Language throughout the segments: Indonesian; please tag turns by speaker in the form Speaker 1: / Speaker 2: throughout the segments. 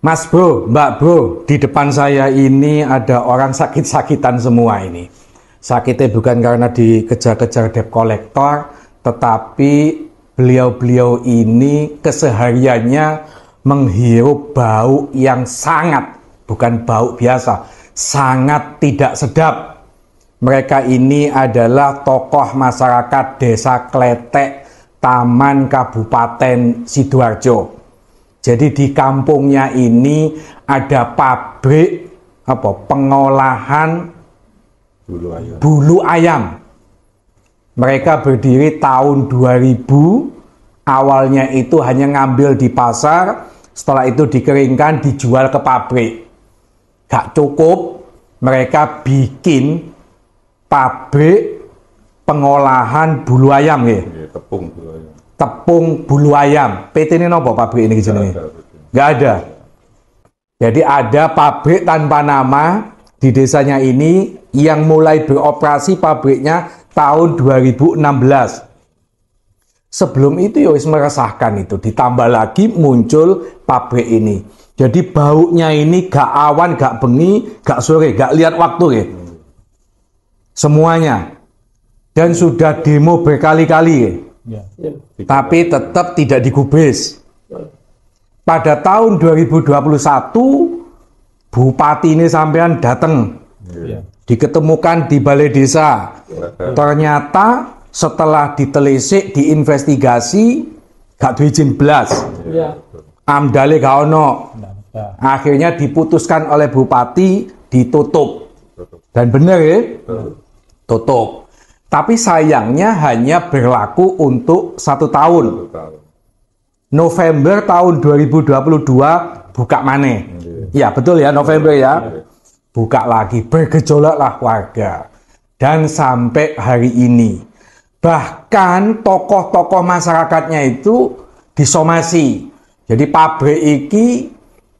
Speaker 1: Mas Bro, Mbak Bro, di depan saya ini ada orang sakit-sakitan semua ini. Sakitnya bukan karena dikejar-kejar debt collector, tetapi beliau-beliau ini kesehariannya menghirup bau yang sangat, bukan bau biasa, sangat tidak sedap. Mereka ini adalah tokoh masyarakat desa Kletek, Taman Kabupaten Sidoarjo jadi di kampungnya ini ada pabrik apa pengolahan bulu ayam. Bulu ayam. Mereka berdiri tahun 2000. Awalnya itu hanya ngambil di pasar, setelah itu dikeringkan dijual ke pabrik. Gak cukup, mereka bikin pabrik pengolahan bulu ayam ya. Iya, tepung bulu ayam tepung bulu ayam. PT ini nopo pabrik ini jenenge? Enggak ada. Jadi ada pabrik tanpa nama di desanya ini yang mulai beroperasi pabriknya tahun 2016. Sebelum itu ya meresahkan itu, ditambah lagi muncul pabrik ini. Jadi baunya ini gak awan, gak bengi, gak sore, gak lihat waktu ya. Hmm. Semuanya. Dan sudah demo berkali-kali ya. Ya. Ya. Tapi tetap tidak digubris. Pada tahun 2021 bupati ini sampean datang. Ya. Diketemukan di balai desa. Ternyata setelah ditelisik, diinvestigasi, gak izin belas. Ya. Amdale gak ono. Akhirnya diputuskan oleh bupati ditutup. Dan benar ya? Tutup. Tapi sayangnya hanya berlaku untuk satu tahun. November tahun 2022 buka mana? Ya iya, betul ya November ya. Iya. Buka lagi, bergejolaklah warga. Dan sampai hari ini. Bahkan tokoh-tokoh masyarakatnya itu disomasi. Jadi pabrik iki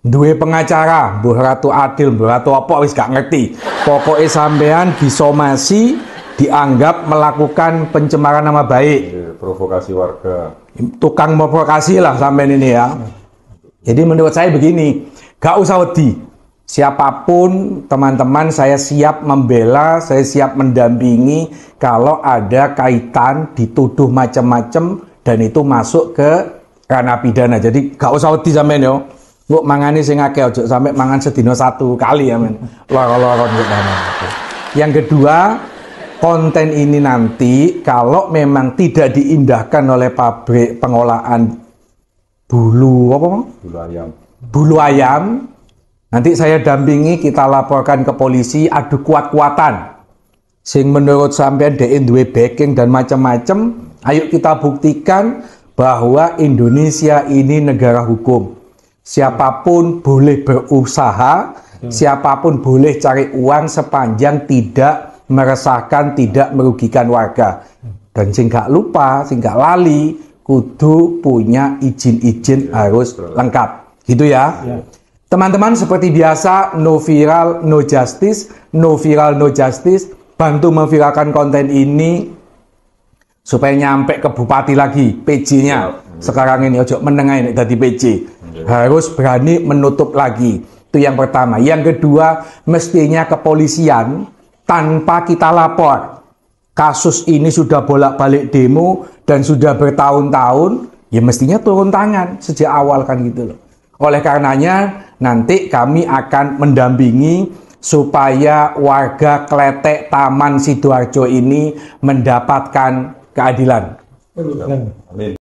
Speaker 1: dua pengacara, bu Ratu Adil, bu Ratu apa wis gak ngerti. Pokoknya sampean disomasi dianggap melakukan pencemaran nama baik. Iya, provokasi warga. Tukang provokasi lah sampai ini ya. Jadi menurut saya begini, gak usah wedi. Siapapun teman-teman saya siap membela, saya siap mendampingi kalau ada kaitan dituduh macam-macam dan itu masuk ke ranah pidana. Jadi gak usah wedi sampean yo. Gue mangani sing akeh ojo sampai mangan sedino satu kali ya men. Loro-loro Yang kedua, konten ini nanti kalau memang tidak diindahkan oleh pabrik pengolahan bulu apa Bulu ayam. Bulu ayam. Nanti saya dampingi kita laporkan ke polisi adu kuat-kuatan. Sing menurut sampean DE duwe backing dan macam-macam, ayo kita buktikan bahwa Indonesia ini negara hukum. Siapapun boleh berusaha, siapapun boleh cari uang sepanjang tidak meresahkan, tidak merugikan warga. Dan singgah lupa, singgah lali, kudu punya izin-izin ya, harus betul. lengkap. Gitu ya. Iya. Teman-teman ya. seperti biasa, no viral, no justice, no viral, no justice. Bantu memviralkan konten ini supaya nyampe ke bupati lagi, pc nya iya. Sekarang ini ojo menengah ini dari PJ. Iya. Harus berani menutup lagi. Itu yang pertama. Yang kedua, mestinya kepolisian tanpa kita lapor. Kasus ini sudah bolak-balik demo dan sudah bertahun-tahun, ya mestinya turun tangan sejak awal kan gitu loh. Oleh karenanya nanti kami akan mendampingi supaya warga Kletek Taman Sidoarjo ini mendapatkan keadilan. Amin.